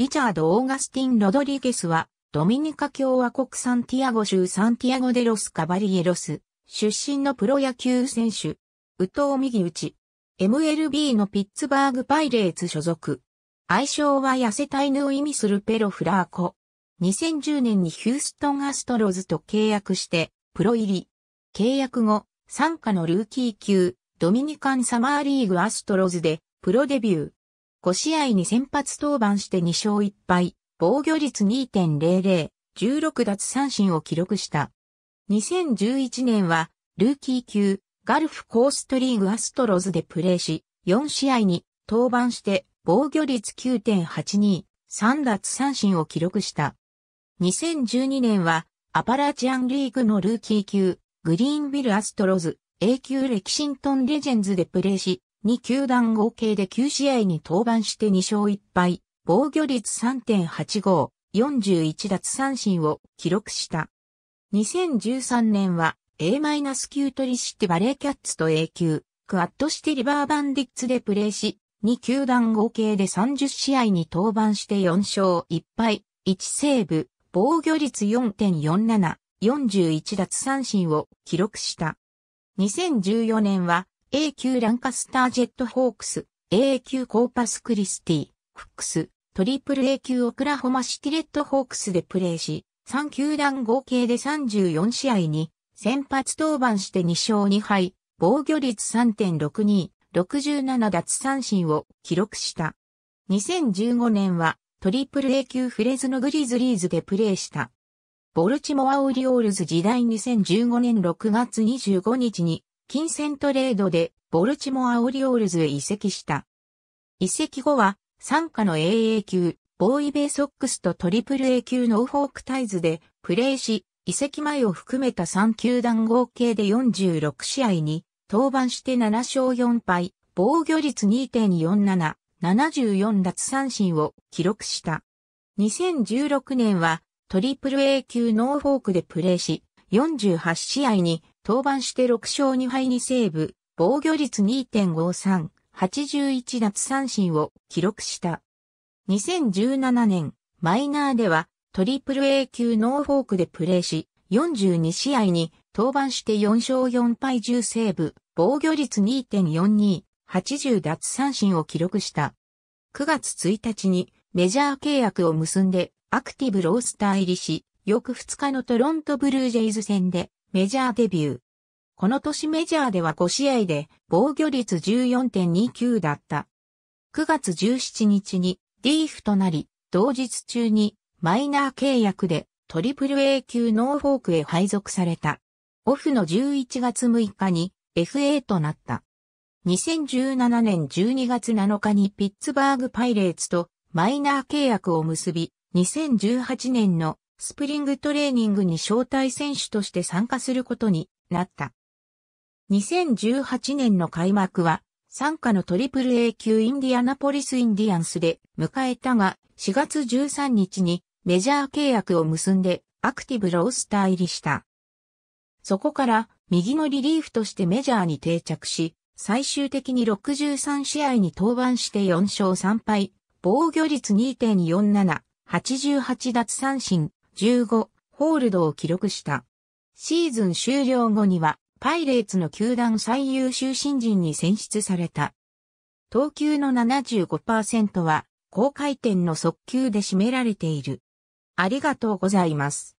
リチャード・オーガスティン・ロドリゲスは、ドミニカ共和国サンティアゴ州サンティアゴデロス・カバリエロス、出身のプロ野球選手、宇藤右打ち、MLB のピッツバーグ・パイレーツ所属。愛称は痩せた犬を意味するペロ・フラーコ。2010年にヒューストン・アストロズと契約して、プロ入り。契約後、参加のルーキー級、ドミニカン・サマーリーグ・アストロズで、プロデビュー。5試合に先発登板して2勝1敗、防御率2.00、16奪三振を記録した。2011年は、ルーキー級、ガルフコーストリーグアストロズでプレーし、4試合に登板して防御率9.82、3奪三振を記録した。2012年は、アパラチアンリーグのルーキー級、グリーンビルアストロズ、A 級レキシントンレジェンズでプレーし、2球団合計で9試合に登板して2勝1敗、防御率3.85、41奪三振を記録した。2013年は A-9 トリシティバレーキャッツと A 級、クアッドシティリバーバンディッツでプレーし、2球団合計で30試合に登板して4勝1敗、1セーブ、防御率4.47、41奪三振を記録した。2014年は A 級ランカスタージェットホークス、A 級コーパスクリスティ、フックス、トリプル A 級オクラホマシティレッドホークスでプレーし、3球団合計で34試合に、先発登板して2勝2敗、防御率3.62、67奪三振を記録した。2015年は、トリプル A 級フレズのグリズリーズでプレーした。ボルチモア・オリオールズ時代2015年6月25日に金銭トレードでボルチモア・オリオールズへ移籍した。移籍後は、参加の AA 級、ボーイベイソックスとトリプル A 級ノーフォークタイズでプレーし、移籍前を含めた3球団合計で46試合に登板して7勝4敗、防御率2.47、74奪三振を記録した。2016年はトリプル A 級ノーフォークでプレーし、48試合に登板して6勝2敗2セーブ、防御率2.53、81奪三振を記録した。2017年、マイナーでは、トリプル A 級ノーフォークでプレーし、42試合に登板して4勝4敗10セーブ、防御率2.42、80奪三振を記録した。9月1日にメジャー契約を結んでアクティブロースター入りし、翌2日のトロントブルージェイズ戦でメジャーデビュー。この年メジャーでは5試合で防御率14.29だった。9月17日にリーフとなり、同日中にマイナー契約でトリプル A 級ノーフォークへ配属された。オフの11月6日に FA となった。2017年12月7日にピッツバーグパイレーツとマイナー契約を結び、2018年のスプリングトレーニングに招待選手として参加することになった。2018年の開幕は、参加のトリプル A 級インディアナポリスインディアンスで迎えたが、4月13日にメジャー契約を結んでアクティブロースター入りした。そこから右のリリーフとしてメジャーに定着し、最終的に63試合に登板して4勝3敗、防御率2.47、88奪三振、15ホールドを記録した。シーズン終了後には、パイレーツの球団最優秀新人に選出された。投球の75%は、高回転の速球で占められている。ありがとうございます。